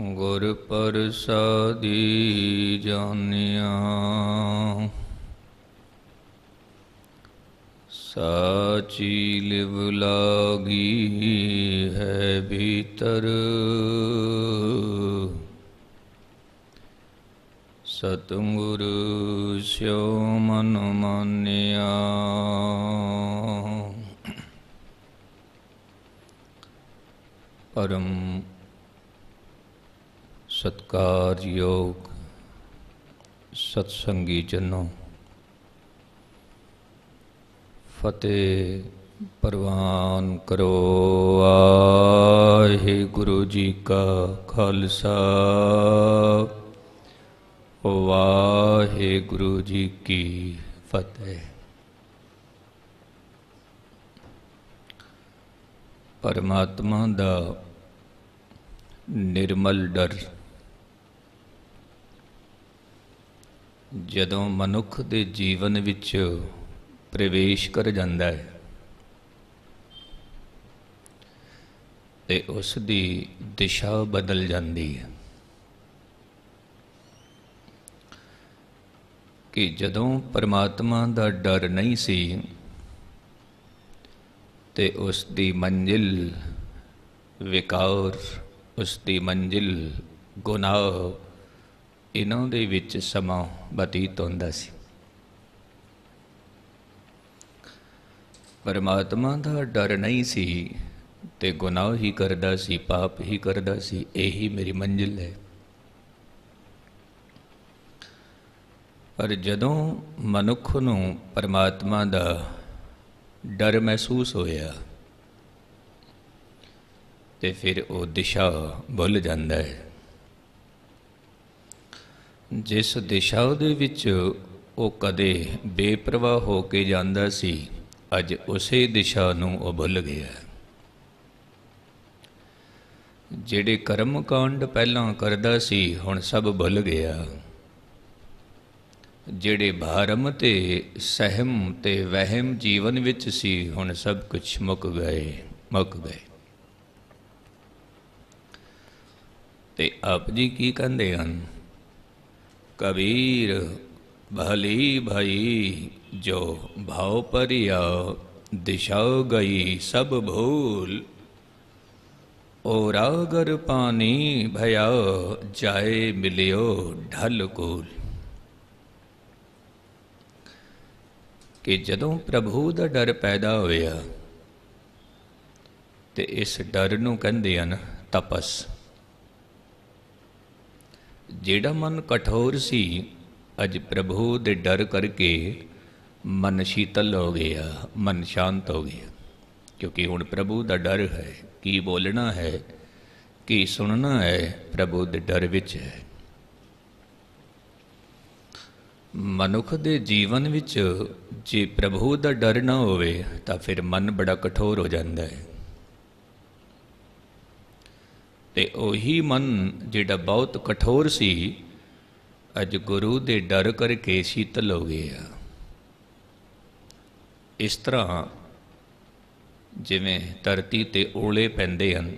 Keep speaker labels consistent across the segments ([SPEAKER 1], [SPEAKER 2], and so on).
[SPEAKER 1] ਗੁਰ ਪਰਸਾਦੀ ਜਾਣਿਆ ਸਾਚੀ ਲਿਵ ਲਾਗੀ ਹੈ ਭੀਤਰ ਸਤਿਗੁਰ ਸਿਉ ਮਨ ਮੰਨਿਆ ਪਰਮ ਸਤਕਾਰਯੋਗ ਸਤਸੰਗੀ ਜਨੋ ਫਤਿਹ ਪ੍ਰਵਾਨ ਕਰੋ ਆਹੇ ਗੁਰੂ ਜੀ ਕਾ ਖਾਲਸਾ ਵਾਹੇ ਗੁਰੂ ਜੀ ਕੀ ਫਤਿਹ ਪਰਮਾਤਮਾ ਦਾ ਨਿਰਮਲ ਡਰ ਜਦੋਂ ਮਨੁੱਖ ਦੇ ਜੀਵਨ ਵਿੱਚ ਪ੍ਰਵੇਸ਼ ਕਰ ਜਾਂਦਾ ਹੈ ਤੇ ਉਸ ਦੀ ਦਿਸ਼ਾ ਬਦਲ ਜਾਂਦੀ ਹੈ ਕਿ ਜਦੋਂ ਪਰਮਾਤਮਾ ਦਾ ਡਰ ਨਹੀਂ ਸੀ ਤੇ ਉਸ ਦੀ ਮੰਜ਼ਿਲ ਵਿਕਾਰ ਉਸ ਦੀ ਮੰਜ਼ਿਲ ਗੁਨਾਹ ਇਹਨਾਂ ਦੇ ਵਿੱਚ ਸਮਾਂ ਬਤੀਤ ਹੁੰਦਾ ਸੀ ਪਰਮਾਤਮਾ ਦਾ ਡਰ ਨਹੀਂ ਸੀ ਤੇ ਗੁਨਾਹ ਹੀ ਕਰਦਾ ਸੀ ਪਾਪ ਹੀ ਕਰਦਾ ਸੀ ਇਹੀ ਮੇਰੀ ਮੰਜ਼ਿਲ ਹੈ ਪਰ ਜਦੋਂ ਮਨੁੱਖ ਨੂੰ ਪਰਮਾਤਮਾ ਦਾ ਡਰ ਮਹਿਸੂਸ ਹੋਇਆ ਤੇ ਫਿਰ ਉਹ ਦਿਸ਼ਾ ਭੁੱਲ ਜਾਂਦਾ ਹੈ ਜਿਸ ਦਿਸ਼ਾ ਦੇ ਵਿੱਚ ਉਹ ਕਦੇ ਬੇਪਰਵਾਹ ਹੋ ਕੇ ਜਾਂਦਾ ਸੀ ਅੱਜ ਉਸੇ ਦਿਸ਼ਾ ਨੂੰ ਉਹ ਭੁੱਲ ਗਿਆ ਜਿਹੜੇ ਕਰਮ ਕਾਂਡ ਪਹਿਲਾਂ ਕਰਦਾ ਸੀ ਹੁਣ ਸਭ ਭੁੱਲ ਗਿਆ ਜਿਹੜੇ ਭਾਰਮ ਤੇ ਸਹਿਮ ਤੇ ਵਹਿਮ ਜੀਵਨ ਵਿੱਚ ਸੀ ਹੁਣ ਸਭ ਕੁਝ ਮੁੱਕ ਗਏ ਮੁੱਕ ਗਏ ਤੇ ਆਪ ਜੀ ਕੀ ਕਹਿੰਦੇ ਹਨ ਕਬੀਰ ਭਲੀ ਭਈ ਜੋ ਭਾਉ ਪਰਿਆ ਦਿਸ਼ਾ ਗਈ ਸਭ ਭੂਲ ਓ ਰਾਗਰ ਪਾਣੀ ਭਇਆ ਜਾਏ ਮਿਲਿਓ ਢਲ ਕੋਲ ਕਿ ਜਦੋਂ ਪ੍ਰਭੂ ਦਾ ਡਰ ਪੈਦਾ ਹੋਇਆ ਤੇ ਇਸ ਡਰ ਨੂੰ ਕਹਿੰਦੇ ਹਨ ਤਪਸ ਜਿਹੜਾ ਮਨ ਕਠੋਰ ਸੀ ਅਜ ਪ੍ਰਭੂ ਦੇ ਡਰ ਕਰਕੇ ਮਨ ਸ਼ੀਤਲ ਹੋ ਗਿਆ ਮਨ ਸ਼ਾਂਤ ਹੋ ਗਿਆ ਕਿਉਂਕਿ ਹੁਣ ਪ੍ਰਭੂ ਦਾ ਡਰ ਹੈ ਕੀ ਬੋਲਣਾ ਹੈ ਕੀ ਸੁਣਨਾ ਹੈ ਪ੍ਰਭੂ ਦੇ ਡਰ ਵਿੱਚ ਹੈ ਮਨੁੱਖ ਦੇ ਜੀਵਨ ਵਿੱਚ ਜੇ ਪ੍ਰਭੂ ਦਾ ਡਰ ਨਾ ਹੋਵੇ ਤਾਂ ਫਿਰ ਮਨ ਬੜਾ ਕਠੋਰ ਹੋ ਜਾਂਦਾ ਹੈ ਤੇ ਉਹੀ ਮਨ ਜਿਹੜਾ ਬਹੁਤ ਕਠੋਰ ਸੀ ਅੱਜ ਗੁਰੂ ਦੇ ਡਰ ਕਰਕੇ ਸ਼ੀਤਲ ਹੋ ਗਿਆ ਇਸ ਤਰ੍ਹਾਂ ਜਿਵੇਂ ਧਰਤੀ ਤੇ ਓਲੇ ਪੈਂਦੇ ਹਨ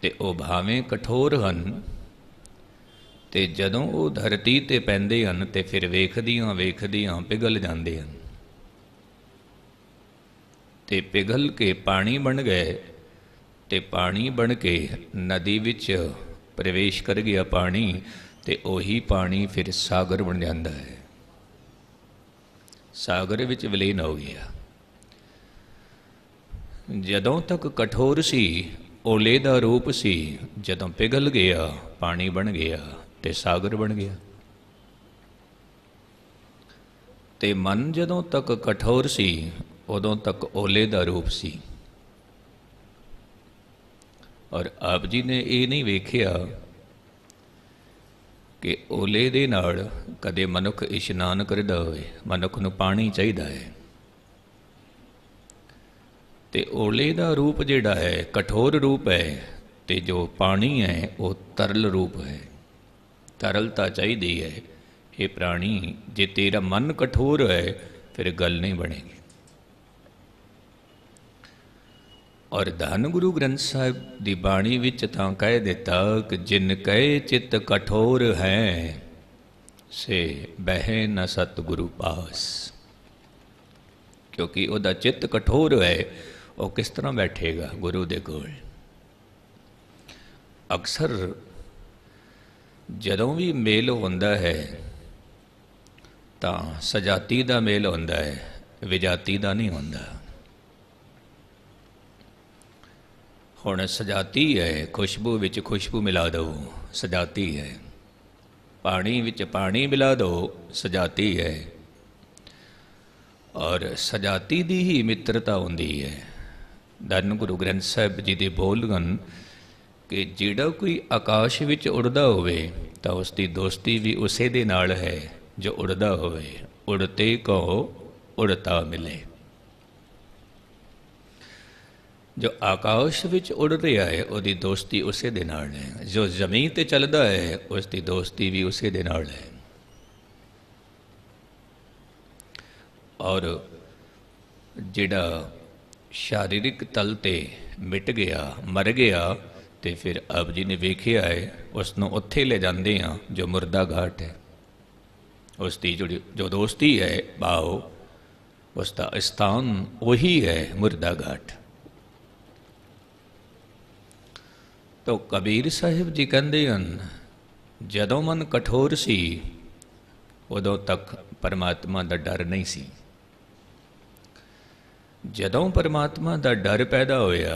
[SPEAKER 1] ਤੇ ਉਹ ਭਾਵੇਂ ਕਠੋਰ ਹਨ ਤੇ ਜਦੋਂ ਉਹ ਧਰਤੀ ਤੇ ਪੈਂਦੇ ਹਨ ਤੇ ਫਿਰ ਵੇਖਦੀਆਂ ਵੇਖਦੀਆਂ ਪਿਘਲ ਜਾਂਦੇ ਹਨ ਤੇ ਪਿਘਲ ਕੇ ਪਾਣੀ ਬਣ ਗਏ ਤੇ ਪਾਣੀ ਬਣ ਕੇ ਨਦੀ ਵਿੱਚ ਪ੍ਰਵੇਸ਼ ਕਰ ਗਿਆ ਪਾਣੀ ਤੇ ਉਹੀ ਪਾਣੀ ਫਿਰ ਸਾਗਰ ਬਣ ਜਾਂਦਾ ਹੈ ਸਾਗਰ ਵਿੱਚ ਵਿਲੀਨ ਹੋ ਗਿਆ ਜਦੋਂ ਤੱਕ ਕਠੋਰ ਸੀ ਓਲੇ ਦਾ ਰੂਪ ਸੀ ਜਦੋਂ ਪਿਘਲ ਗਿਆ ਪਾਣੀ ਬਣ ਗਿਆ ਤੇ ਸਾਗਰ ਬਣ ਗਿਆ ਤੇ ਮਨ ਜਦੋਂ ਤੱਕ ਕਠੋਰ ਸੀ ਉਦੋਂ ਤੱਕ ਓਲੇ ਦਾ ਰੂਪ ਸੀ ਔਰ ਆਪ ਜੀ ਨੇ ਇਹ ਨਹੀਂ ਵੇਖਿਆ ਕਿ ਓਲੇ ਦੇ ਨਾਲ ਕਦੇ ਮਨੁੱਖ ਇਸ਼ਨਾਨ ਕਰਦਾ ਹੋਵੇ ਮਨੁੱਖ ਨੂੰ ਪਾਣੀ ਚਾਹੀਦਾ ਹੈ ਤੇ ਓਲੇ ਦਾ ਰੂਪ ਜਿਹੜਾ ਹੈ ਕਠੋਰ ਰੂਪ ਹੈ ਤੇ ਜੋ ਪਾਣੀ ਹੈ ਉਹ ਤਰਲ ਰੂਪ ਹੈ ਤਰਲਤਾ ਚਾਹੀਦੀ ਹੈ ਇਹ ਪ੍ਰਾਣੀ ਜੇ ਤੇਰਾ ਮਨ ਕਠੋਰ ਹੈ ਫਿਰ ਗੱਲ ਨਹੀਂ ਬਣੇਗੀ ਔਰ ਧੰਨ ਗੁਰੂ ਗ੍ਰੰਥ ਸਾਹਿਬ ਦੀ ਬਾਣੀ ਵਿੱਚ ਤਾਂ ਕਹਿ ਦਿੱਤਾ ਕਿ ਜਿਨ ਕਹੇ ਚਿਤ ਕਠੋਰ ਹੈ ਸੇ ਬਹਿ ਨ ਸਤ ਗੁਰੂ ਪਾਸ ਕਿਉਂਕਿ ਉਹਦਾ ਚਿੱਤ ਕਠੋਰ ਹੈ ਉਹ ਕਿਸ ਤਰ੍ਹਾਂ ਬੈਠੇਗਾ ਗੁਰੂ ਦੇ ਕੋਲ ਅਕਸਰ ਜਦੋਂ ਵੀ ਮੇਲ ਹੁੰਦਾ ਹੈ ਤਾਂ ਸਜਾਤੀ ਦਾ ਮੇਲ ਹੁੰਦਾ ਹੈ ਵਿਜਾਤੀ ਦਾ ਨਹੀਂ ਹੁੰਦਾ ਹੁਣ ਸਜਾਤੀ ਹੈ ਖੁਸ਼ਬੂ ਵਿੱਚ ਖੁਸ਼ਬੂ ਮਿਲਾ ਦੋ ਸਜਾਤੀ ਹੈ ਪਾਣੀ ਵਿੱਚ ਪਾਣੀ ਮਿਲਾ ਦੋ ਸਜਾਤੀ ਹੈ ਔਰ ਸਜਾਤੀ ਦੀ ਹੀ ਮਿੱਤਰਤਾ ਹੁੰਦੀ ਹੈ ਧੰਨ ਗੁਰੂ ਗ੍ਰੰਥ ਸਾਹਿਬ ਜੀ ਦੇ ਬੋਲ ਕਿ ਜਿਹੜਾ ਕੋਈ ਆਕਾਸ਼ ਵਿੱਚ ਉੜਦਾ ਹੋਵੇ ਤਾਂ ਉਸ ਦੀ ਦੋਸਤੀ ਵੀ ਉਸੇ ਦੇ ਨਾਲ ਹੈ ਜੋ ਉੜਦਾ ਹੋਵੇ ਉੜਤੇ ਕੋ ਉੜਤਾ ਮਿਲੇ ਜੋ ਆਕਾਸ਼ ਵਿੱਚ ਉੱਡ ਰਿਹਾ ਹੈ ਉਹਦੀ ਦੋਸਤੀ ਉਸੇ ਦੇ ਨਾਲ ਹੈ ਜੋ ਜ਼ਮੀਨ ਤੇ ਚੱਲਦਾ ਹੈ ਉਸ ਦੀ ਦੋਸਤੀ ਵੀ ਉਸੇ ਦੇ ਨਾਲ ਹੈ ਔਰ ਜਿਹੜਾ ਸ਼ਾਰੀਰਿਕ ਤਲ ਤੇ ਮਿਟ ਗਿਆ ਮਰ ਗਿਆ ਤੇ ਫਿਰ ਆਪ ਜੀ ਨੇ ਵੇਖਿਆ ਹੈ ਉਸ ਨੂੰ ਉੱਥੇ ਲੈ ਜਾਂਦੇ ਆ ਜੋ ਮਰਦਾ ਘਾਟ ਹੈ ਉਸ ਦੀ ਜਿਹੜੀ ਜੋ ਦੋਸਤੀ ਹੈ ਬਾਓ ਉਸ ਦਾ ਸਥਾਨ ਉਹੀ ਹੈ ਮਰਦਾ ਘਾਟ ਤੋ ਕਬੀਰ ਸਾਹਿਬ ਜੀ ਕਹਿੰਦੇ ਹਨ ਜਦੋਂ ਮਨ ਕਠੋਰ ਸੀ ਉਦੋਂ ਤੱਕ ਪਰਮਾਤਮਾ ਦਾ ਡਰ ਨਹੀਂ ਸੀ ਜਦੋਂ ਪਰਮਾਤਮਾ ਦਾ ਡਰ ਪੈਦਾ ਹੋਇਆ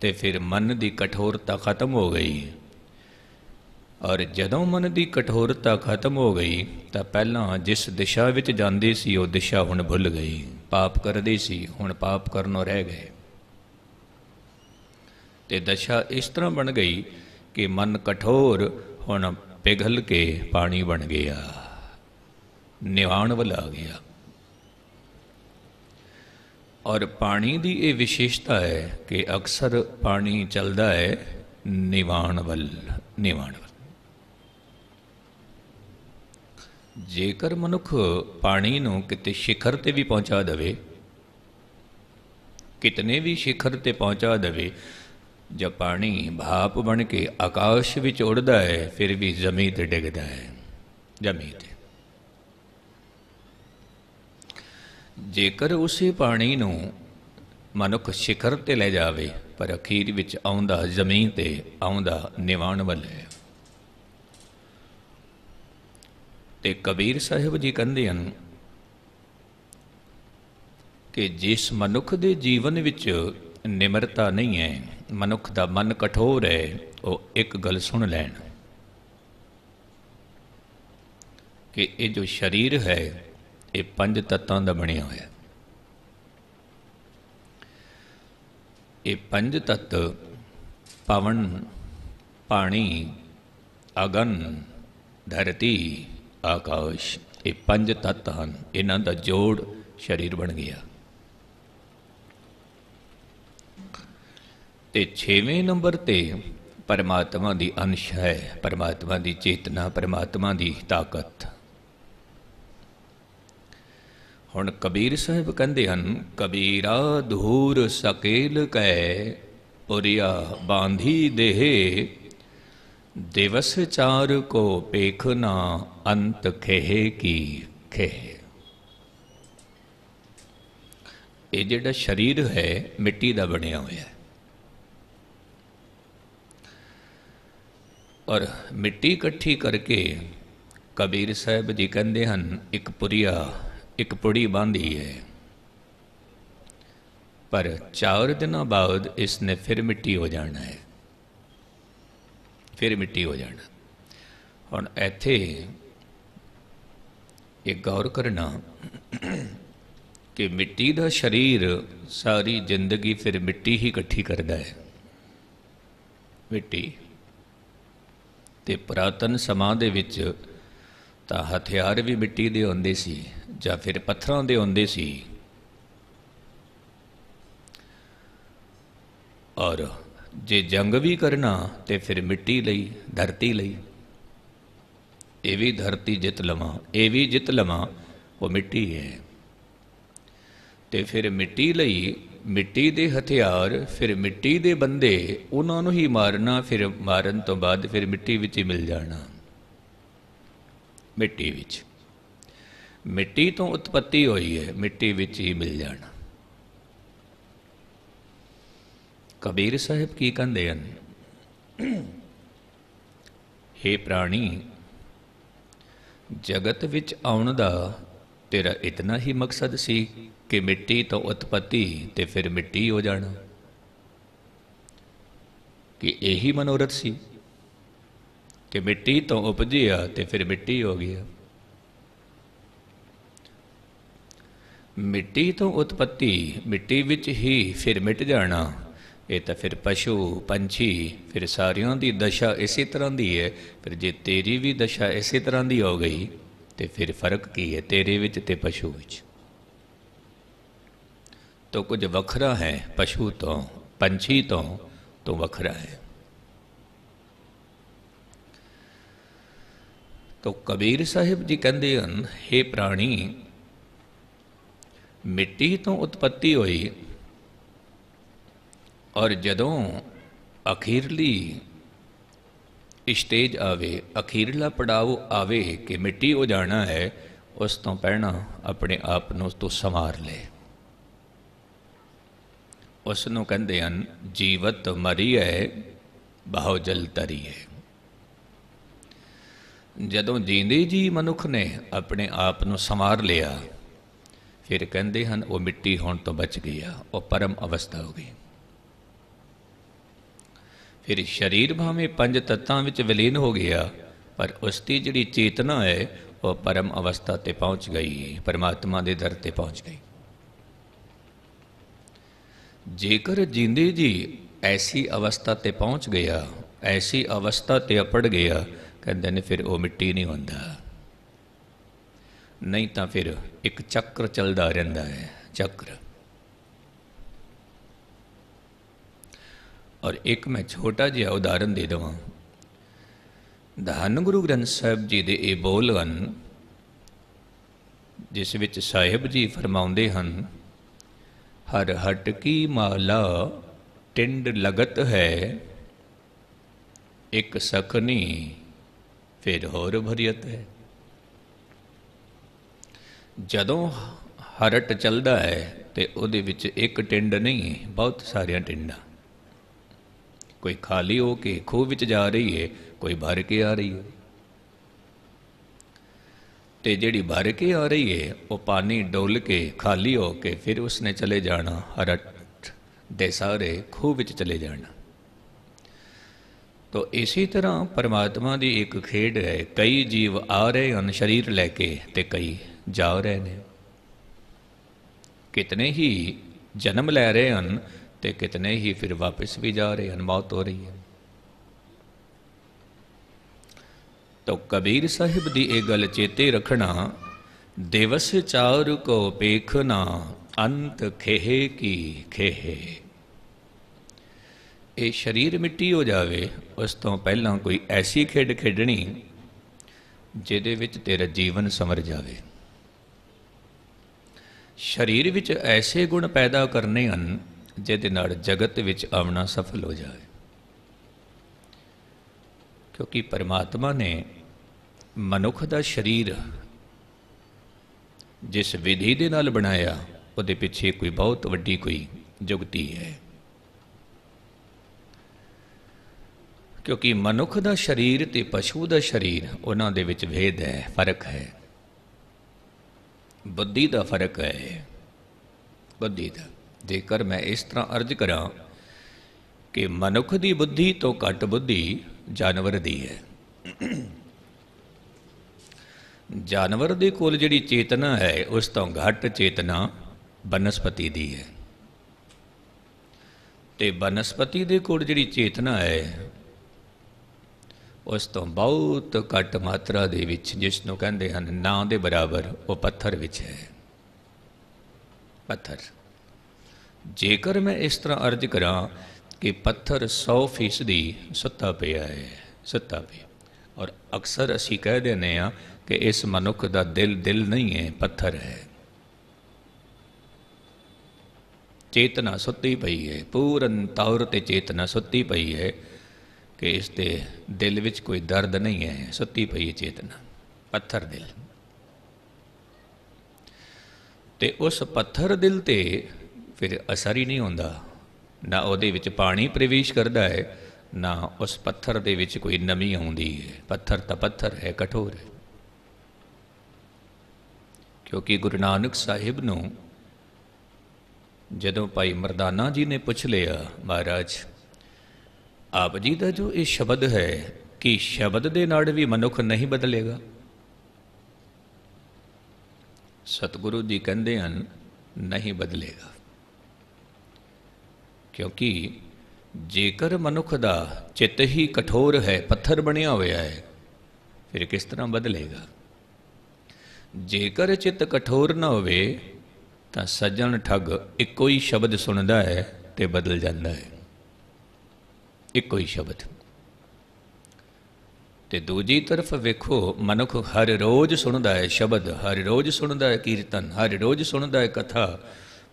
[SPEAKER 1] ਤੇ ਫਿਰ ਮਨ ਦੀ ਕਠੋਰਤਾ ਖਤਮ ਹੋ ਗਈ ਔਰ ਜਦੋਂ ਮਨ ਦੀ ਕਠੋਰਤਾ ਖਤਮ ਹੋ ਗਈ ਤਾਂ ਪਹਿਲਾਂ ਜਿਸ ਦਿਸ਼ਾ ਵਿੱਚ ਜਾਂਦੀ ਸੀ ਉਹ ਦਿਸ਼ਾ ਹੁਣ ਭੁੱਲ ਗਈ ਪਾਪ ਕਰਦੇ ਸੀ ਹੁਣ ਪਾਪ ਕਰਨੋਂ ਰਹਿ ਗਏ ਤੇ ਦਸ਼ਾ ਇਸ ਤਰ੍ਹਾਂ ਬਣ ਗਈ ਕਿ ਮਨ ਕਠੋਰ ਹੁਣ ਪਿਘਲ ਕੇ ਪਾਣੀ ਬਣ ਗਿਆ ਨਿਵਾਣ ਵੱਲ ਆ ਗਿਆ ਔਰ ਪਾਣੀ ਦੀ ਇਹ ਵਿਸ਼ੇਸ਼ਤਾ ਹੈ ਕਿ ਅਕਸਰ ਪਾਣੀ ਚੱਲਦਾ ਹੈ ਨਿਵਾਣ ਵੱਲ ਨਿਵਾਣ ਵੱਲ ਜੇਕਰ ਮਨੁੱਖ ਪਾਣੀ ਨੂੰ ਕਿਤੇ ਸਿਖਰ ਤੇ ਵੀ ਪਹੁੰਚਾ ਦੇਵੇ ਕਿਤਨੇ ਵੀ ਸਿਖਰ ਤੇ ਪਹੁੰਚਾ ਦੇਵੇ ਜੋ ਪਾਣੀ ਭਾਪ ਬਣ ਕੇ ਆਕਾਸ਼ ਵਿੱਚ ਉੜਦਾ ਹੈ ਫਿਰ ਵੀ ਜ਼ਮੀਨ ਤੇ ਡਿੱਗਦਾ ਹੈ ਜ਼ਮੀਨ ਤੇ ਜੇਕਰ ਉਸੇ ਪਾਣੀ ਨੂੰ ਮਨੁੱਖ ਸ਼ਿਖਰ ਤੇ ਲੈ ਜਾਵੇ ਪਰ ਅਖੀਰ ਵਿੱਚ ਆਉਂਦਾ ਜ਼ਮੀਨ ਤੇ ਆਉਂਦਾ ਨਿਵਾਣ ਵੱਲ ਹੈ ਤੇ ਕਬੀਰ ਸਾਹਿਬ ਜੀ ਕਹਿੰਦੇ ਹਨ ਕਿ ਜਿਸ ਮਨੁੱਖ ਦੇ ਜੀਵਨ ਵਿੱਚ ਨਿਮਰਤਾ ਨਹੀਂ ਹੈ ਮਨੁੱਖ ਦਾ ਮਨ ਕਠੋਰ ਹੈ ਉਹ ਇੱਕ ਗੱਲ ਸੁਣ ਲੈਣ ਕਿ ਇਹ ਜੋ ਸਰੀਰ ਹੈ ਇਹ ਪੰਜ ਤੱਤਾਂ ਦਾ ਬਣਿਆ ਹੋਇਆ ਹੈ ਇਹ ਪੰਜ ਤੱਤ ਪਵਨ ਪਾਣੀ ਅਗਨ ਧਰਤੀ ਆਕਾਸ਼ ਇਹ ਪੰਜ ਤੱਤ ਹਨ ਇਹਨਾਂ ਦਾ ਜੋੜ ਸਰੀਰ ਬਣ ਗਿਆ ਤੇ 6ਵੇਂ ਨੰਬਰ ਤੇ ਪਰਮਾਤਮਾ ਦੀ ਅੰਸ਼ ਹੈ ਪਰਮਾਤਮਾ ਦੀ ਚੇਤਨਾ ਪਰਮਾਤਮਾ ਦੀ ਤਾਕਤ ਹੁਣ ਕਬੀਰ ਸਾਹਿਬ ਕਹਿੰਦੇ ਹਨ ਕਬੀਰਾ ਧੂਰ ਸਕੇਲ ਕੈ ਪੁਰਿਆ ਬਾਂਧੀ ਦੇਹੇ ਦਿਵਸ ਚਾਰ ਕੋ ਪੇਖਨਾ ਅੰਤ ਖੇਹ ਕੀ ਖੇਹ ਇਹ ਜਿਹੜਾ ਸਰੀਰ ਹੈ ਮਿੱਟੀ ਦਾ ਬਣਿਆ ਹੋਇਆ ਹੈ ਔਰ ਮਿੱਟੀ ਇਕੱਠੀ ਕਰਕੇ ਕਬੀਰ ਸਾਹਿਬ ਜੀ ਕਹਿੰਦੇ ਹਨ ਇੱਕ ਪੁਰੀਆ ਇੱਕ ਪੁੜੀ ਬਾਂਧੀ ਹੈ ਪਰ ਚਾਰ ਦਿਨਾਂ ਬਾਅਦ ਇਸ ਨੇ ਫਿਰ ਮਿੱਟੀ ਹੋ ਜਾਣਾ ਹੈ ਫਿਰ ਮਿੱਟੀ ਹੋ ਜਾਣਾ ਹੁਣ ਇੱਥੇ ਇਹ ਗੌਰ ਕਰਨਾ ਕਿ ਮਿੱਟੀ ਦਾ ਸਰੀਰ ਸਾਰੀ ਜ਼ਿੰਦਗੀ ਫਿਰ ਮਿੱਟੀ ਹੀ ਇਕੱਠੀ ਕਰਦਾ ਹੈ ਮਿੱਟੀ ਤੇ ਪ੍ਰਾਤਨ ਸਮਾਂ ਦੇ ਵਿੱਚ ਤਾਂ ਹਥਿਆਰ ਵੀ ਮਿੱਟੀ ਦੇ ਹੁੰਦੇ ਸੀ ਜਾਂ ਫਿਰ ਪੱਥਰਾਂ ਦੇ ਹੁੰਦੇ ਸੀ ਔਰ ਜੇ ਜੰਗ ਵੀ ਕਰਨਾ ਤੇ ਫਿਰ ਮਿੱਟੀ ਲਈ ਧਰਤੀ ਲਈ ਇਹ ਵੀ ਧਰਤੀ ਜਿੱਤ ਲਵਾਂ ਇਹ ਵੀ ਜਿੱਤ ਲਵਾਂ ਉਹ ਮਿੱਟੀ ਹੈ ਤੇ ਫਿਰ ਮਿੱਟੀ ਲਈ ਮਿੱਟੀ ਦੇ ਹਥਿਆਰ ਫਿਰ ਮਿੱਟੀ ਦੇ ਬੰਦੇ ਉਹਨਾਂ ਨੂੰ ਹੀ ਮਾਰਨਾ ਫਿਰ ਮਾਰਨ ਤੋਂ ਬਾਅਦ ਫਿਰ ਮਿੱਟੀ ਵਿੱਚ ਹੀ ਮਿਲ ਜਾਣਾ ਮਿੱਟੀ ਵਿੱਚ ਮਿੱਟੀ ਤੋਂ ਉਤਪਤੀ ਹੋਈ ਹੈ ਮਿੱਟੀ ਵਿੱਚ ਹੀ ਮਿਲ ਜਾਣਾ ਕਬੀਰ ਸਾਹਿਬ ਕੀ ਕਹਿੰਦੇ ਹਨ हे ਪ੍ਰਾਣੀ ਜਗਤ ਵਿੱਚ ਆਉਣ ਦਾ ਤੇਰਾ ਇਤਨਾ ਹੀ ਮਕਸਦ ਸੀ ਕਿ ਮਿੱਟੀ ਤੋਂ ਉਤਪਤੀ ਤੇ ਫਿਰ ਮਿੱਟੀ ਹੋ ਜਾਣਾ ਕਿ ਇਹੀ ਮਨੋਰਥ ਸੀ ਕਿ ਮਿੱਟੀ ਤੋਂ ਉਪਜਿਆ ਤੇ ਫਿਰ ਮਿੱਟੀ ਹੋ ਗਿਆ ਮਿੱਟੀ ਤੋਂ ਉਤਪਤੀ ਮਿੱਟੀ ਵਿੱਚ ਹੀ ਫਿਰ ਮਿਟ ਜਾਣਾ ਇਹ ਤਾਂ ਫਿਰ ਪਸ਼ੂ ਪੰਛੀ ਫਿਰ ਸਾਰਿਆਂ ਦੀ ਦਸ਼ਾ ਇਸੇ ਤਰ੍ਹਾਂ ਦੀ ਹੈ ਫਿਰ ਜੇ ਤੇਰੀ ਵੀ ਦਸ਼ਾ ਇਸੇ ਤਰ੍ਹਾਂ ਦੀ ਹੋ ਗਈ ਤੇ ਫਿਰ ਫਰਕ ਕੀ ਹੈ ਤੇਰੇ ਵਿੱਚ ਤੇ ਪਸ਼ੂ ਵਿੱਚ ਤੋਂ ਕੁਝ ਵੱਖਰਾ ਹੈ ਪਸ਼ੂ ਤੋਂ ਪੰਛੀ ਤੋਂ ਤੋਂ ਵੱਖਰਾ ਹੈ ਤੋ ਕਬੀਰ ਸਾਹਿਬ ਜੀ ਕਹਿੰਦੇ ਹਨ हे ਪ੍ਰਾਣੀ ਮਿੱਟੀ ਤੋਂ ਉਤਪਤੀ ਹੋਈ ਔਰ ਜਦੋਂ ਅਖੀਰਲੀ ਸਟੇਜ ਆਵੇ ਅਖੀਰਲਾ ਪੜਾਉ ਆਵੇ ਕਿ ਮਿੱਟੀ ਹੋ ਜਾਣਾ ਹੈ ਉਸ ਤੋਂ ਪਹਿਣਾ ਆਪਣੇ ਆਪ ਨੂੰ ਤੋਂ ਸੰਵਾਰ ਲੈ ਉਸ ਨੂੰ ਕਹਿੰਦੇ ਹਨ ਜੀਵਤ ਮਰੀ ਹੈ ਬਹੁ ਜਲ ਤਰੀ ਹੈ ਜਦੋਂ ਜੀਂਦੇ ਜੀ ਮਨੁੱਖ ਨੇ ਆਪਣੇ ਆਪ ਨੂੰ ਸਮਾਰ ਲਿਆ ਫਿਰ ਕਹਿੰਦੇ ਹਨ ਉਹ ਮਿੱਟੀ ਹੋਣ ਤੋਂ ਬਚ ਗਿਆ ਉਹ ਪਰਮ ਅਵਸਥਾ ਹੋ ਗਈ ਫਿਰ ਸਰੀਰ ਭਾਵੇਂ ਪੰਜ ਤੱਤਾਂ ਵਿੱਚ ਵਿਲੀਨ ਹੋ ਗਿਆ ਪਰ ਉਸ ਦੀ ਜਿਹੜੀ ਚੇਤਨਾ ਹੈ ਉਹ ਪਰਮ ਅਵਸਥਾ ਤੇ ਪਹੁੰਚ ਗਈ ਪਰਮਾਤਮਾ ਦੇ ਦਰ ਤੇ ਪਹੁੰਚ ਗਈ ਜੇਕਰ ਜਿੰਦੇ ਜੀ ਐਸੀ ਅਵਸਥਾ ਤੇ ਪਹੁੰਚ ਗਿਆ ਐਸੀ ਅਵਸਥਾ ਤੇ ਅਪੜ ਗਿਆ ਕਹਿੰਦੇ ਨੇ ਫਿਰ ਉਹ ਮਿੱਟੀ ਨਹੀਂ ਹੁੰਦਾ ਨਹੀਂ ਤਾਂ ਫਿਰ ਇੱਕ ਚੱਕਰ ਚੱਲਦਾ ਰਹਿੰਦਾ ਹੈ ਚੱਕਰ ਔਰ ਇੱਕ ਮੈਂ ਛੋਟਾ ਜਿਹਾ ਉਦਾਹਰਨ ਦੇ ਦਵਾਂ ਧੰਨ ਗੁਰੂ ਗ੍ਰੰਥ ਸਾਹਿਬ ਜੀ ਦੇ ਇਹ ਬੋਲ ਹਨ ਜਿਸ ਵਿੱਚ ਸਾਹਿਬ ਜੀ ਫਰਮਾਉਂਦੇ ਹਨ ਹਰ ਹਟ ਕੀ ਮਾਲਾ ਟਿੰਡ ਲਗਤ ਹੈ ਇੱਕ ਸਖਨੀ ਫਿਰ ਹੋਰ ਭਰੀਅਤ ਹੈ ਜਦੋਂ ਹਰਟ ਚੱਲਦਾ ਹੈ ਤੇ ਉਹਦੇ ਵਿੱਚ ਇੱਕ ਟਿੰਡ ਨਹੀਂ ਬਹੁਤ ਸਾਰੀਆਂ ਟਿੰਡਾਂ ਕੋਈ ਖਾਲੀ ਹੋ ਕੇ ਖੂਹ ਵਿੱਚ ਜਾ ਰਹੀ ਹੈ ਕੋਈ ਭਰ ਕੇ ਆ ਰਹੀ ਹੈ ਤੇ ਜਿਹੜੀ ਭਰ ਕੇ ਆ ਰਹੀ ਹੈ ਉਹ ਪਾਣੀ ਡੋਲ ਕੇ ਖਾਲੀ ਹੋ ਕੇ ਫਿਰ ਉਸਨੇ ਚਲੇ ਜਾਣਾ ਹਰਟ ਦੇ ਸਾਰੇ ਖੂਹ ਵਿੱਚ ਚਲੇ ਜਾਣਾ ਤੋ ਇਸੇ ਤਰ੍ਹਾਂ ਪਰਮਾਤਮਾ ਦੀ ਇੱਕ ਖੇਡ ਹੈ ਕਈ ਜੀਵ ਆ ਰਹੇ ਹਨ ਸ਼ਰੀਰ ਲੈ ਕੇ ਤੇ ਕਈ ਜਾ ਰਹੇ ਨੇ ਕਿਤਨੇ ਹੀ ਜਨਮ ਲੈ ਰਹੇ ਹਨ ਤੇ ਕਿਤਨੇ ਹੀ ਫਿਰ ਵਾਪਸ ਵੀ ਜਾ ਰਹੇ ਹਨ ਮੌਤ ਹੋ ਰਹੀ ਹੈ ਤੋ ਕਬੀਰ ਸਾਹਿਬ ਦੀ ਇਹ ਗੱਲ ਚੇਤੇ ਰੱਖਣਾ ਦੇਵਸ ਚਾਰ ਕੋ ਪੇਖਣਾ ਅੰਤ ਖੇ ਕੀ ਖੇ ਇਹ ਸਰੀਰ ਮਿੱਟੀ ਹੋ ਜਾਵੇ ਉਸ ਤੋਂ ਪਹਿਲਾਂ ਕੋਈ ਐਸੀ ਖੇਡ ਖੇਡਣੀ ਜਿਹਦੇ ਵਿੱਚ ਤੇਰਾ ਜੀਵਨ ਸਮਰ ਜਾਵੇ ਸਰੀਰ ਵਿੱਚ ਐਸੇ ਗੁਣ ਪੈਦਾ ਕਰਨੇ ਹਨ ਜਿਹਦੇ ਨਾਲ ਜਗਤ ਵਿੱਚ ਆਉਣਾ ਸਫਲ ਹੋ ਜਾਵੇ ਕਿਉਂਕਿ ਪਰਮਾਤਮਾ ਨੇ ਮਨੁੱਖ ਦਾ ਸਰੀਰ ਜਿਸ ਵਿਧੀ ਦੇ ਨਾਲ ਬਣਾਇਆ ਉਹਦੇ ਪਿੱਛੇ ਕੋਈ ਬਹੁਤ ਵੱਡੀ ਕੋਈ ਜੁਗਤੀ ਹੈ ਕਿਉਂਕਿ ਮਨੁੱਖ ਦਾ ਸਰੀਰ ਤੇ ਪਸ਼ੂ ਦਾ ਸਰੀਰ ਉਹਨਾਂ ਦੇ ਵਿੱਚ ਭੇਦ ਹੈ ਫਰਕ ਹੈ ਬੁੱਧੀ ਦਾ ਫਰਕ ਹੈ ਬੁੱਧੀ ਦਾ ਜੇਕਰ ਮੈਂ ਇਸ ਤਰ੍ਹਾਂ ਅਰਜ ਕਰਾਂ ਕਿ ਮਨੁੱਖ ਦੀ ਬੁੱਧੀ ਤੋਂ ਘੱਟ ਬੁੱਧੀ ਜਾਨਵਰ ਦੀ ਹੈ ਜਾਨਵਰ ਦੇ ਕੋਲ ਜਿਹੜੀ ਚੇਤਨਾ ਹੈ ਉਸ ਤੋਂ ਘੱਟ ਚੇਤਨਾ ਬਨਸਪਤੀ ਦੀ ਹੈ ਤੇ ਬਨਸਪਤੀ ਦੇ ਕੋਲ ਜਿਹੜੀ ਚੇਤਨਾ ਹੈ ਉਸ ਤੋਂ ਬਹੁਤ ਘੱਟ ਮਾਤਰਾ ਦੇ ਵਿੱਚ ਜਿਸ ਨੂੰ ਕਹਿੰਦੇ ਹਨ ਨਾਂ ਦੇ ਬਰਾਬਰ ਉਹ ਪੱਥਰ ਵਿੱਚ ਹੈ ਪੱਥਰ ਜੇਕਰ ਮੈਂ ਇਸ ਤਰ੍ਹਾਂ ਅਰਜ ਕਰਾਂ ਕਿ ਪੱਥਰ 100% ਸੱਤਾ ਪਿਆ ਹੈ ਸੱਤਾ ਪਿਆ ਔਰ ਅਕਸਰ ਅਸੀਂ ਕਹਿ ਦਿੰਨੇ ਆ ਕਿ ਇਸ ਮਨੁੱਖ ਦਾ ਦਿਲ ਦਿਲ ਨਹੀਂ ਹੈ ਪੱਥਰ ਹੈ ਚੇਤਨਾ ਸੁੱਤੀ ਪਈ ਹੈ ਪੂਰਨ ਤੌਰ ਤੇ ਚੇਤਨਾ ਸੁੱਤੀ ਪਈ ਹੈ ਕਿ ਇਸ ਦੇ ਦਿਲ ਵਿੱਚ ਕੋਈ ਦਰਦ ਨਹੀਂ ਹੈ ਸੁੱਤੀ ਪਈ ਹੈ ਚੇਤਨਾ ਪੱਥਰ ਦਿਲ ਤੇ ਉਸ ਪੱਥਰ ਦਿਲ ਤੇ ਫਿਰ ਅਸਰ ਹੀ ਨਹੀਂ ਹੁੰਦਾ ਨਾ ਉਹਦੇ ਵਿੱਚ ਪਾਣੀ ਪ੍ਰਵੇਸ਼ ਕਰਦਾ ਹੈ ਨਾ ਉਸ ਪੱਥਰ ਦੇ ਵਿੱਚ ਕੋਈ ਨਮੀ ਆਉਂਦੀ ਹੈ ਪੱਥਰ ਤਾਂ ਪੱਥਰ ਹੈ ਕਠੋਰ ਹੈ ਕਿਉਂਕਿ ਗੁਰੂ ਨਾਨਕ ਸਾਹਿਬ ਨੂੰ ਜਦੋਂ ਭਾਈ ਮਰਦਾਨਾ ਜੀ ਨੇ ਪੁੱਛ ਲਿਆ ਮਹਾਰਾਜ ਆਪ ਜੀ ਦਾ ਜੋ ਇਹ ਸ਼ਬਦ ਹੈ ਕਿ ਸ਼ਬਦ ਦੇ ਨਾਲ ਵੀ ਮਨੁੱਖ ਨਹੀਂ ਬਦਲੇਗਾ ਸਤਿਗੁਰੂ ਜੀ ਕਹਿੰਦੇ ਹਨ ਨਹੀਂ ਬਦਲੇਗਾ ਕਿਉਂਕਿ ਜੇਕਰ ਮਨੁੱਖ ਦਾ ਚਿੱਤ ਹੀ ਕਠੋਰ ਹੈ ਪੱਥਰ ਬਣਿਆ ਹੋਇਆ ਹੈ ਫਿਰ ਕਿਸ ਤਰ੍ਹਾਂ ਬਦਲੇਗਾ ਜੇਕਰ ਚਿੱਤ ਕਠੋਰ ਨਾ ਹੋਵੇ ਤਾਂ ਸੱਜਣ ਠੱਗ ਇੱਕੋ ਹੀ ਸ਼ਬਦ ਸੁਣਦਾ ਹੈ ਤੇ ਬਦਲ ਜਾਂਦਾ ਹੈ ਇੱਕੋ ਹੀ ਸ਼ਬਦ ਤੇ ਦੂਜੀ ਤਰਫ ਵੇਖੋ ਮਨੁੱਖ ਹਰ ਰੋਜ਼ ਸੁਣਦਾ ਹੈ ਸ਼ਬਦ ਹਰ ਰੋਜ਼ ਸੁਣਦਾ ਹੈ ਕੀਰਤਨ ਹਰ ਰੋਜ਼ ਸੁਣਦਾ ਹੈ ਕਥਾ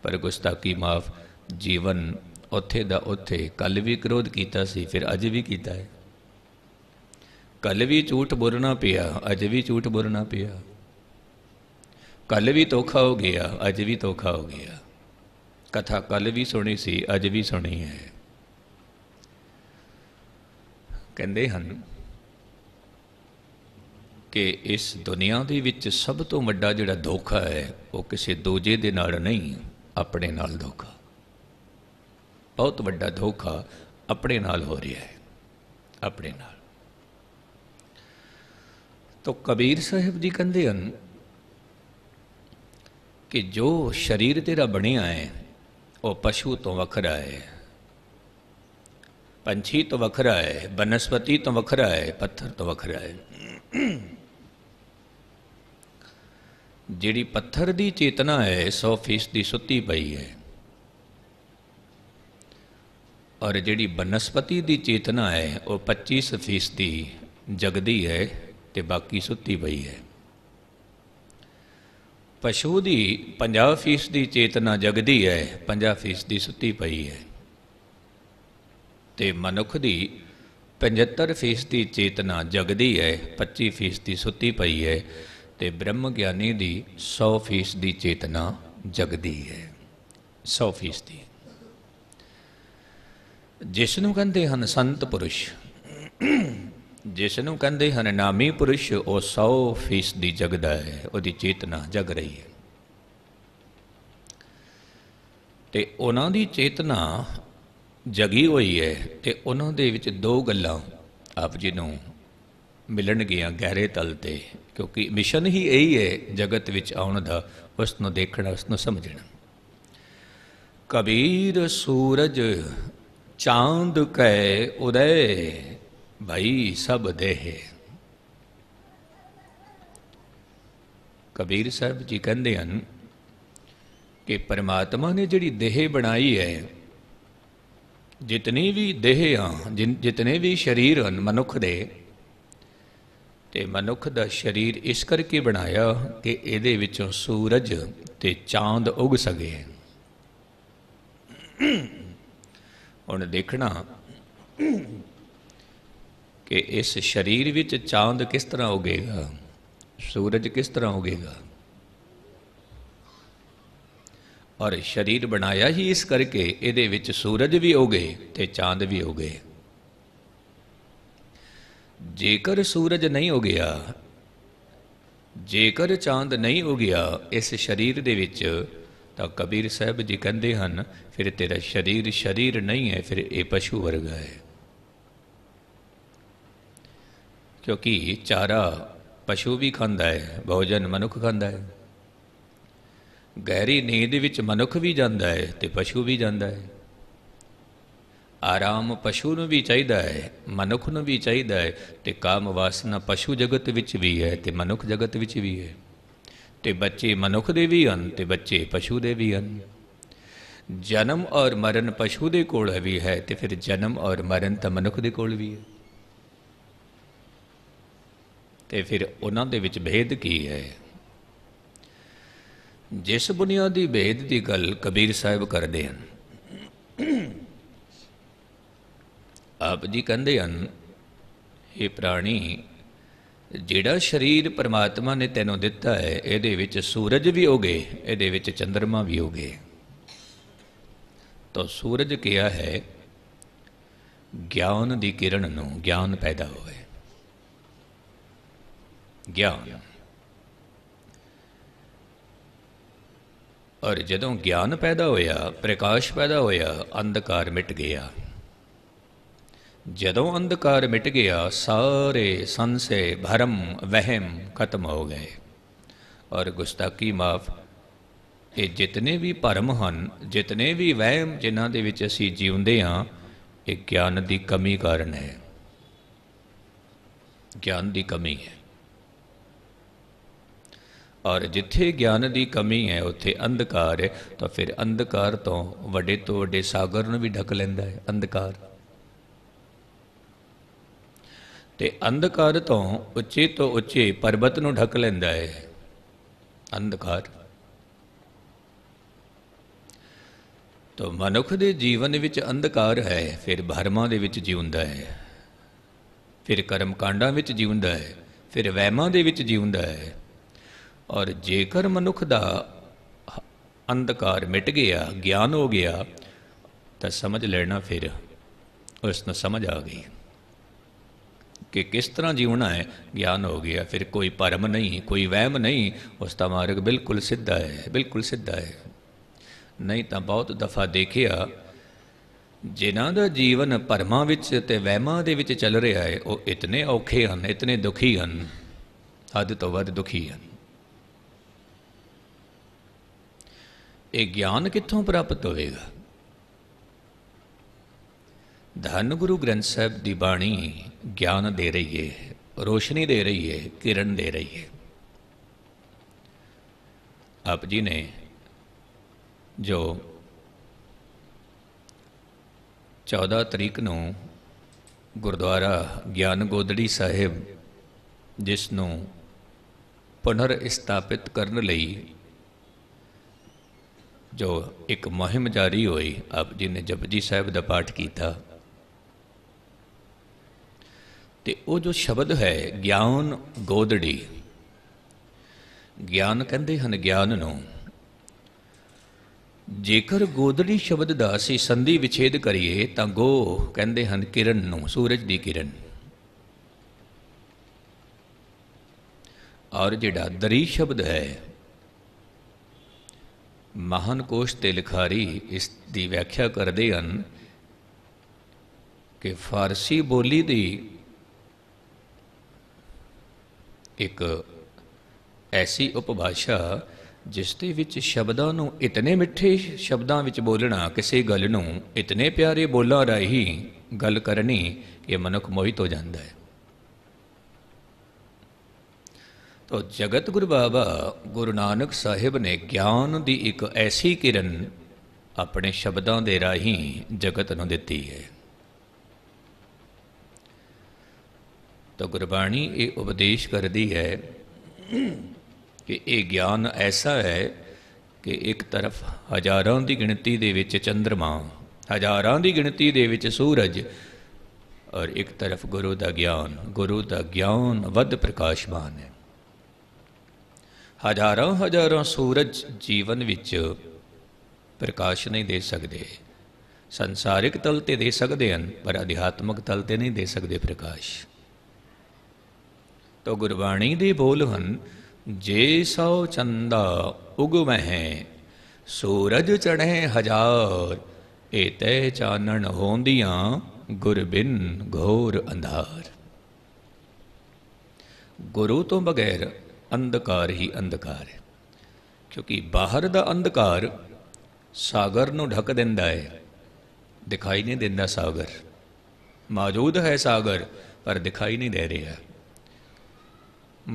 [SPEAKER 1] ਪਰ ਗੁਸਤਾਕੀ ਮਾਫ ਜੀਵਨ ਉੱਥੇ ਦਾ ਉੱਥੇ ਕੱਲ ਵੀ ਕ੍ਰੋਧ ਕੀਤਾ ਸੀ ਫਿਰ ਅੱਜ ਵੀ ਕੀਤਾ ਹੈ ਕੱਲ ਵੀ ਝੂਠ ਬੋਲਣਾ ਪਿਆ ਅੱਜ ਵੀ ਝੂਠ ਬੋਲਣਾ ਪਿਆ ਕੱਲ ਵੀ ਧੋਖਾ ਹੋ ਗਿਆ ਅੱਜ ਵੀ ਧੋਖਾ ਹੋ ਗਿਆ ਕਥਾ ਕੱਲ ਵੀ ਸੁਣੀ ਸੀ ਅੱਜ ਵੀ ਸੁਣੀ ਹੈ ਕਹਿੰਦੇ ਹਨ ਕਿ ਇਸ ਦੁਨੀਆ ਦੇ ਵਿੱਚ ਸਭ ਤੋਂ ਵੱਡਾ ਜਿਹੜਾ ਧੋਖਾ ਹੈ ਉਹ ਕਿਸੇ ਦੂਜੇ ਦੇ ਨਾਲ ਨਹੀਂ ਆਪਣੇ ਨਾਲ ਧੋਖਾ बहुत बड़ा धोखा अपने नाल हो रहा है अपने नाल तो कबीर साहब जी कहते हैं कि जो शरीर तेरा बनिया है वह पशु तो वखरा है पंछी तो वखरा है बनस्पति तो वखरा है पत्थर तो वखरा है जी पत्थर की चेतना है सौ फीसदी सुती पई है ਔਰ ਜਿਹੜੀ ਬਨਸਪਤੀ ਦੀ ਚੇਤਨਾ ਹੈ ਉਹ 25% ਫੀਸਦੀ ਜਗਦੀ ਹੈ ਤੇ ਬਾਕੀ ਸੁੱਤੀ ਪਈ ਹੈ ਪਸ਼ੂ ਦੀ 50% ਫੀਸਦੀ ਚੇਤਨਾ ਜਗਦੀ ਹੈ 50% ਫੀਸਦੀ ਸੁੱਤੀ ਪਈ ਹੈ ਤੇ ਮਨੁੱਖ ਦੀ 75% ਫੀਸਦੀ ਚੇਤਨਾ ਜਗਦੀ ਹੈ 25% ਫੀਸਦੀ ਸੁੱਤੀ ਪਈ ਹੈ ਤੇ ਬ੍ਰਹਮ ਗਿਆਨੀ ਦੀ 100% ਫੀਸਦੀ ਚੇਤਨਾ ਜਗਦੀ ਹੈ 100% ਫੀਸਦੀ ਜਿਸ ਨੂੰ ਕਹਿੰਦੇ ਹਨ ਸੰਤ ਪੁਰਸ਼ ਜਿਸ ਨੂੰ ਕਹਿੰਦੇ ਹਨ ਨਾਮੀ ਪੁਰਸ਼ ਉਹ 100% ਦੀ ਜਗਦਾ ਹੈ ਉਹਦੀ ਚੇਤਨਾ ਜਗ ਰਹੀ ਹੈ ਤੇ ਉਹਨਾਂ ਦੀ ਚੇਤਨਾ ਜਗੀ ਹੋਈ ਹੈ ਤੇ ਉਹਨਾਂ ਦੇ ਵਿੱਚ ਦੋ ਗੱਲਾਂ ਆਪ ਜੀ ਨੂੰ ਮਿਲਣ ਗਿਆ ਗਹਿਰੇ ਤਲ ਤੇ ਕਿਉਂਕਿ ਮਿਸ਼ਨ ਹੀ ਇਹੀ ਹੈ ਜਗਤ ਵਿੱਚ ਆਉਣ ਦਾ ਉਸ ਨੂੰ ਦੇਖਣਾ ਉਸ ਨੂੰ ਸਮਝਣਾ ਕਬੀਰ ਸੂਰਜ ਚਾਂਦ ਕੈ ਉਦੈ ਭਈ ਸਭ ਦੇਹ ਕਬੀਰ ਸਾਹਿਬ ਜੀ ਕਹਿੰਦੇ ਹਨ ਕਿ ਪਰਮਾਤਮਾ ਨੇ ਜਿਹੜੀ ਦੇਹ ਬਣਾਈ ਹੈ ਜਿਤਨੀ ਵੀ ਦੇਹ ਆ ਜਿਤਨੇ ਵੀ ਸਰੀਰ ਹਨ ਮਨੁੱਖ ਦੇ ਤੇ ਮਨੁੱਖ ਦਾ ਸਰੀਰ ਇਸ ਕਰਕੇ ਬਣਾਇਆ ਕਿ ਇਹਦੇ ਵਿੱਚੋਂ ਸੂਰਜ ਤੇ ਚਾਂਦ ਉਗ ਸਕੇ ਹੁਣ ਦੇਖਣਾ ਕਿ ਇਸ ਸਰੀਰ ਵਿੱਚ ਚਾਂਦ ਕਿਸ ਤਰ੍ਹਾਂ ਹੋਵੇਗਾ ਸੂਰਜ ਕਿਸ ਤਰ੍ਹਾਂ ਹੋਵੇਗਾ ਔਰ ਸਰੀਰ ਬਣਾਇਆ ਹੀ ਇਸ ਕਰਕੇ ਇਹਦੇ ਵਿੱਚ ਸੂਰਜ ਵੀ ਗਏ ਤੇ ਚਾਂਦ ਵੀ ਗਏ ਜੇਕਰ ਸੂਰਜ ਨਹੀਂ ਹੋ ਗਿਆ ਜੇਕਰ ਚਾਂਦ ਨਹੀਂ ਹੋ ਗਿਆ ਇਸ ਸਰੀਰ ਦੇ ਵਿੱਚ ਤਾਂ ਕਬੀਰ ਸਾਹਿਬ ਜੀ ਕਹਿੰਦੇ ਹਨ ਫਿਰ ਤੇਰਾ ਸ਼ਰੀਰ ਸ਼ਰੀਰ ਨਹੀਂ ਹੈ ਫਿਰ ਇਹ ਪਸ਼ੂ ਵਰਗਾ ਹੈ ਕਿਉਂਕਿ ਚਾਰਾ ਪਸ਼ੂ ਵੀ ਖਾਂਦਾ ਹੈ ਭੋਜਨ ਮਨੁੱਖ ਖਾਂਦਾ ਹੈ ਗਹਿਰੀ ਨੀਂਦ ਵਿੱਚ ਮਨੁੱਖ ਵੀ ਜਾਂਦਾ ਹੈ ਤੇ ਪਸ਼ੂ ਵੀ ਜਾਂਦਾ ਹੈ ਆਰਾਮ ਪਸ਼ੂ ਨੂੰ ਵੀ ਚਾਹੀਦਾ ਹੈ ਮਨੁੱਖ ਨੂੰ ਵੀ ਚਾਹੀਦਾ ਹੈ ਤੇ ਕਾਮ ਵਾਸਨਾ ਪਸ਼ੂ ਜਗਤ ਵਿੱਚ ਵੀ ਹੈ ਤੇ ਮਨੁੱਖ ਜਗਤ ਵਿੱਚ ਵੀ ਹੈ ਤੇ ਬੱਚੇ ਮਨੁੱਖ ਦੇ ਵੀ ਹਨ ਤੇ ਬੱਚੇ ਪਸ਼ੂ ਦੇ ਵੀ ਹਨ ਜਨਮ ਔਰ ਮਰਨ ਪਸ਼ੂ ਦੇ ਕੋਲ ਵੀ ਹੈ ਤੇ ਫਿਰ ਜਨਮ ਔਰ ਮਰਨ ਤਾਂ ਮਨੁੱਖ ਦੇ ਕੋਲ ਵੀ ਹੈ ਤੇ ਫਿਰ ਉਹਨਾਂ ਦੇ ਵਿੱਚ ਭੇਦ ਕੀ ਹੈ ਜਿਸ ਬੁਨਿਆਦੀ ਭੇਦ ਦੀ ਗੱਲ ਕਬੀਰ ਸਾਹਿਬ ਕਰਦੇ ਹਨ ਆਪ ਜੀ ਕਹਿੰਦੇ ਹਨ ਇਹ ਪ੍ਰਾਣੀ ਜਿਹੜਾ ਸਰੀਰ ਪਰਮਾਤਮਾ ਨੇ ਤੈਨੂੰ ਦਿੱਤਾ ਹੈ ਇਹਦੇ ਵਿੱਚ ਸੂਰਜ ਵੀ ਹੋਗੇ ਇਹਦੇ ਵਿੱਚ ਚੰਦਰਮਾ ਵੀ ਹੋਗੇ ਤਾਂ ਸੂਰਜ ਕਿਹਾ ਹੈ ਗਿਆਨ ਦੀ ਕਿਰਨ ਨੂੰ ਗਿਆਨ ਪੈਦਾ ਹੋਵੇ ਗਿਆਨ ਔਰ ਜਦੋਂ ਗਿਆਨ ਪੈਦਾ ਹੋਇਆ ਪ੍ਰਕਾਸ਼ ਪੈਦਾ ਹੋਇਆ ਅੰਧਕਾਰ ਮਿਟ ਗਿਆ ਜਦੋਂ ਅੰਧਕਾਰ ਮਿਟ ਗਿਆ ਸਾਰੇ ਸੰਸੇ ਭਰਮ ਵਹਿਮ ਖਤਮ ਹੋ ਗਏ ਔਰ ਗੁਸਤਾਖੀ ਮਾਫ ਇਹ ਜਿਤਨੇ ਵੀ ਭਰਮ ਹਨ ਜਿਤਨੇ ਵੀ ਵਹਿਮ ਜਿਨ੍ਹਾਂ ਦੇ ਵਿੱਚ ਅਸੀਂ ਜੀਉਂਦੇ ਹਾਂ ਇਹ ਗਿਆਨ ਦੀ ਕਮੀ ਕਾਰਨ ਹੈ ਗਿਆਨ ਦੀ ਕਮੀ ਹੈ ਔਰ ਜਿੱਥੇ ਗਿਆਨ ਦੀ ਕਮੀ ਹੈ ਉੱਥੇ ਅੰਧਕਾਰ ਹੈ ਤਾਂ ਫਿਰ ਅੰਧਕਾਰ ਤੋਂ ਵੱਡੇ ਤੋਂ ਵੱਡੇ ਸਾਗਰ ਨੂੰ ਵੀ ਢਕ ਲੈਂਦਾ ਹੈ ਅੰਧਕਾਰ ਤੇ ਅੰਧਕਾਰ ਤੋਂ ਉੱਚੇ ਤੋਂ ਉੱਚੇ ਪਰਬਤ ਨੂੰ ਢੱਕ ਲੈਂਦਾ ਹੈ ਅੰਧਕਾਰ ਤੋਂ ਮਨੁੱਖ ਦੇ ਜੀਵਨ ਵਿੱਚ ਅੰਧਕਾਰ ਹੈ ਫਿਰ ਭਰਮਾਂ ਦੇ ਵਿੱਚ ਜੀਉਂਦਾ ਹੈ ਫਿਰ ਕਰਮ ਕਾਂਡਾਂ ਵਿੱਚ ਜੀਉਂਦਾ ਹੈ ਫਿਰ ਵਹਿਮਾਂ ਦੇ ਵਿੱਚ ਜੀਉਂਦਾ ਹੈ ਔਰ ਜੇਕਰ ਮਨੁੱਖ ਦਾ ਅੰਧਕਾਰ ਮਿਟ ਗਿਆ ਗਿਆਨ ਹੋ ਗਿਆ ਤਾਂ ਸਮਝ ਲੈਣਾ ਫਿਰ ਉਸ ਨੂੰ ਸਮਝ ਆ ਗਈ ਕਿ ਕਿਸ ਤਰ੍ਹਾਂ ਜੀਵਣਾ ਹੈ ਗਿਆਨ ਹੋ ਗਿਆ ਫਿਰ ਕੋਈ ਪਰਮ ਨਹੀਂ ਕੋਈ ਵਹਿਮ ਨਹੀਂ ਉਸ ਦਾ ਮਾਰਗ ਬਿਲਕੁਲ ਸਿੱਧਾ ਹੈ ਬਿਲਕੁਲ ਸਿੱਧਾ ਹੈ ਨਹੀਂ ਤਾਂ ਬਹੁਤ ਦਫਾ ਦੇਖਿਆ ਜਿਨ੍ਹਾਂ ਦਾ ਜੀਵਨ ਭਰਮਾਂ ਵਿੱਚ ਤੇ ਵਹਿਮਾਂ ਦੇ ਵਿੱਚ ਚੱਲ ਰਿਹਾ ਹੈ ਉਹ ਇਤਨੇ ਔਖੇ ਹਨ ਇਤਨੇ ਦੁਖੀ ਹਨ ਹੱਦ ਤੋਂ ਵੱਧ ਦੁਖੀ ਹਨ ਇਹ ਗਿਆਨ ਕਿੱਥੋਂ ਪ੍ਰਾਪਤ ਹੋਵੇਗਾ ਧੰਨ ਗੁਰੂ ਗ੍ਰੰਥ ਸਾਹਿਬ ਦੀ ਬਾਣੀ ਗਿਆਨ ਦੇ ਰਹੀ ਹੈ ਰੋਸ਼ਨੀ ਦੇ ਰਹੀ ਹੈ ਕਿਰਨ ਦੇ ਰਹੀ ਹੈ ਆਪ ਜੀ ਨੇ ਜੋ 14 ਤਰੀਕ ਨੂੰ ਗੁਰਦੁਆਰਾ ਗਿਆਨ ਗੋਦੜੀ ਸਾਹਿਬ ਜਿਸ ਨੂੰ ਪੁਨਰ ਸਥਾਪਿਤ ਕਰਨ ਲਈ ਜੋ ਇੱਕ ਮਹਿਮ ਜਾਰੀ ਹੋਈ ਆਪ ਜੀ ਨੇ ਜਪਜੀ ਸਾਹਿਬ ਦਾ ਪਾਠ ਕੀਤਾ ਤੇ ਉਹ ਜੋ ਸ਼ਬਦ ਹੈ ਗਿਆਨ ਗੋਦੜੀ ਗਿਆਨ ਕਹਿੰਦੇ ਹਨ ਗਿਆਨ ਨੂੰ ਜੇਕਰ ਗੋਦੜੀ ਸ਼ਬਦ ਦਾ ਅਸੀਂ ਸੰਧੀ ਵਿਛੇਦ ਕਰੀਏ ਤਾਂ ਗੋ ਕਹਿੰਦੇ ਹਨ ਕਿਰਨ ਨੂੰ ਸੂਰਜ ਦੀ ਕਿਰਨ ਔਰ ਜਿਹੜਾ ਦਰੀ ਸ਼ਬਦ ਹੈ ਮਹਾਨ ਕੋਸ਼ ਤੇ ਲਿਖਾਰੀ ਇਸ ਦੀ ਵਿਆਖਿਆ ਕਰਦੇ ਹਨ ਕਿ ਫਾਰਸੀ ਬੋਲੀ ਦੀ ਇੱਕ ਐਸੀ ਉਪਭਾਸ਼ਾ ਜਿਸ ਦੇ ਵਿੱਚ ਸ਼ਬਦਾਂ ਨੂੰ ਇਤਨੇ ਮਿੱਠੇ ਸ਼ਬਦਾਂ ਵਿੱਚ ਬੋਲਣਾ ਕਿਸੇ ਗੱਲ ਨੂੰ ਇਤਨੇ ਪਿਆਰੇ ਬੋਲਾਂ ਰਾਹੀਂ ਗੱਲ ਕਰਨੀ ਕਿ ਮਨੁੱਖ ਮੋਹਿਤ ਹੋ ਜਾਂਦਾ ਹੈ ਤੋ ਜਗਤ ਗੁਰੂ ਬਾਬਾ ਗੁਰੂ ਨਾਨਕ ਸਾਹਿਬ ਨੇ ਗਿਆਨ ਦੀ ਇੱਕ ਐਸੀ ਕਿਰਨ ਆਪਣੇ ਸ਼ਬਦਾਂ ਦੇ ਰਾਹੀਂ ਜਗਤ ਨੂੰ ਦਿੱਤੀ ਹੈ ਤਾਂ ਗੁਰਬਾਣੀ ਇਹ ਉਪਦੇਸ਼ ਕਰਦੀ ਹੈ ਕਿ ਇਹ ਗਿਆਨ ਐਸਾ ਹੈ ਕਿ ਇੱਕ ਤਰਫ ਹਜ਼ਾਰਾਂ ਦੀ ਗਿਣਤੀ ਦੇ ਵਿੱਚ ਚੰ드ਰਮਾ ਹਜ਼ਾਰਾਂ ਦੀ ਗਿਣਤੀ ਦੇ ਵਿੱਚ ਸੂਰਜ ਔਰ ਇੱਕ ਤਰਫ ਗੁਰੂ ਦਾ ਗਿਆਨ ਗੁਰੂ ਦਾ ਗਿਆਨ ਵੱਧ ਪ੍ਰਕਾਸ਼ਮਾਨ ਹੈ ਹਜ਼ਾਰਾਂ ਹਜ਼ਾਰਾਂ ਸੂਰਜ ਜੀਵਨ ਵਿੱਚ ਪ੍ਰਕਾਸ਼ ਨਹੀਂ ਦੇ ਸਕਦੇ ਸੰਸਾਰਿਕ ਤਲ ਤੇ ਦੇ ਸਕਦੇ ਹਨ ਪਰ ਅਧਿਆਤਮਿਕ ਤਲ ਤੇ ਨਹੀਂ ਦੇ ਸਕਦੇ ਪ੍ਰਕਾਸ਼ ਤੋ ਗੁਰਬਾਣੀ ਦੇ ਬੋਲ ਹਨ ਜੇ ਸੋ ਚੰਦਾ ਉਗਮਹਿ ਸੂਰਜ ਚੜ੍ਹੇ ਹਜ਼ਾਰ ਏਤੇ ਚਾਨਣ ਹੋਂਦੀਆਂ ਗੁਰ ਬਿਨ ਘੋਰ ਅੰਧਾਰ ਗੁਰੂ ਤੋਂ ਬਗੈਰ ਅੰਧਕਾਰ ਹੀ ਅੰਧਕਾਰ ਹੈ ਕਿਉਂਕਿ ਬਾਹਰ ਦਾ ਅੰਧਕਾਰ ਸਾਗਰ ਨੂੰ ਢੱਕ ਦਿੰਦਾ ਹੈ ਦਿਖਾਈ ਨਹੀਂ ਦਿੰਦਾ ਸਾਗਰ ਮੌਜੂਦ ਹੈ ਸਾਗਰ ਪਰ ਦਿਖਾਈ ਨਹੀਂ ਦੇ ਰਿਹਾ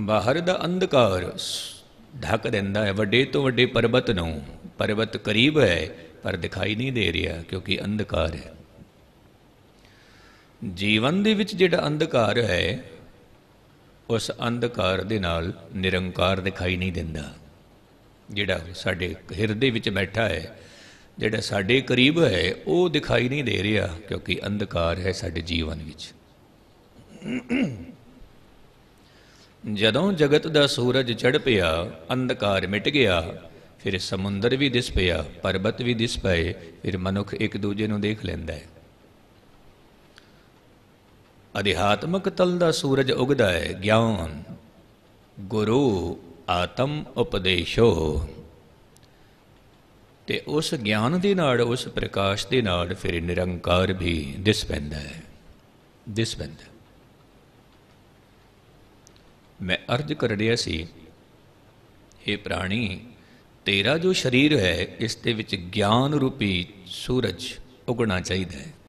[SPEAKER 1] ਬਾਹਰ ਦਾ ਅੰਧਕਾਰ ਢੱਕ ਦਿੰਦਾ ਹੈ ਵੱਡੇ ਤੋਂ ਵੱਡੇ ਪਰਬਤ ਨੂੰ ਪਰਬਤ ਕਰੀਬ ਹੈ ਪਰ ਦਿਖਾਈ ਨਹੀਂ ਦੇ ਰਿਹਾ ਕਿਉਂਕਿ ਅੰਧਕਾਰ ਹੈ ਜੀਵਨ ਦੇ ਵਿੱਚ ਜਿਹੜਾ ਅੰਧਕਾਰ ਹੈ ਉਸ ਅੰਧਕਾਰ ਦੇ ਨਾਲ ਨਿਰੰਕਾਰ ਦਿਖਾਈ ਨਹੀਂ ਦਿੰਦਾ ਜਿਹੜਾ ਸਾਡੇ ਹਿਰਦੇ ਵਿੱਚ ਬੈਠਾ ਹੈ ਜਿਹੜਾ ਸਾਡੇ ਕਰੀਬ ਹੈ ਉਹ ਦਿਖਾਈ ਨਹੀਂ ਦੇ ਰਿਹਾ ਕਿਉਂਕਿ ਅੰਧਕਾਰ ਹੈ ਸਾਡੇ ਜੀਵਨ ਵਿੱਚ ਜਦੋਂ ਜਗਤ ਦਾ ਸੂਰਜ ਚੜ ਪਿਆ ਅੰਧਕਾਰ ਮਿਟ ਗਿਆ ਫਿਰ ਸਮੁੰਦਰ ਵੀ ਦਿਸ ਪਿਆ ਪਰਬਤ ਵੀ ਦਿਸ ਪਏ ਫਿਰ ਮਨੁੱਖ ਇੱਕ ਦੂਜੇ ਨੂੰ ਦੇਖ ਲੈਂਦਾ ਹੈ ਅਧਿਆਤਮਕ ਤਲ ਦਾ ਸੂਰਜ ਉਗਦਾ ਹੈ ਗਿਆਨ ਗੁਰੂ ਆਤਮ ਉਪਦੇਸ਼ੋ ਤੇ ਉਸ ਗਿਆਨ ਦੇ ਨਾਲ ਉਸ ਪ੍ਰਕਾਸ਼ ਦੇ ਨਾਲ ਫਿਰ ਨਿਰੰਕਾਰ ਵੀ ਦਿਸ ਪੈਂਦਾ ਹੈ ਦਿਸ ਪੈਂਦਾ ਮੈਂ ਅਰਜ ਕਰ ਰਿਹਾ ਸੀ ਇਹ ਪ੍ਰਾਣੀ ਤੇਰਾ ਜੋ ਸਰੀਰ ਹੈ ਇਸ ਦੇ ਵਿੱਚ ਗਿਆਨ ਰੂਪੀ ਸੂਰਜ ਉਗਣਾ ਚਾਹੀਦਾ ਹੈ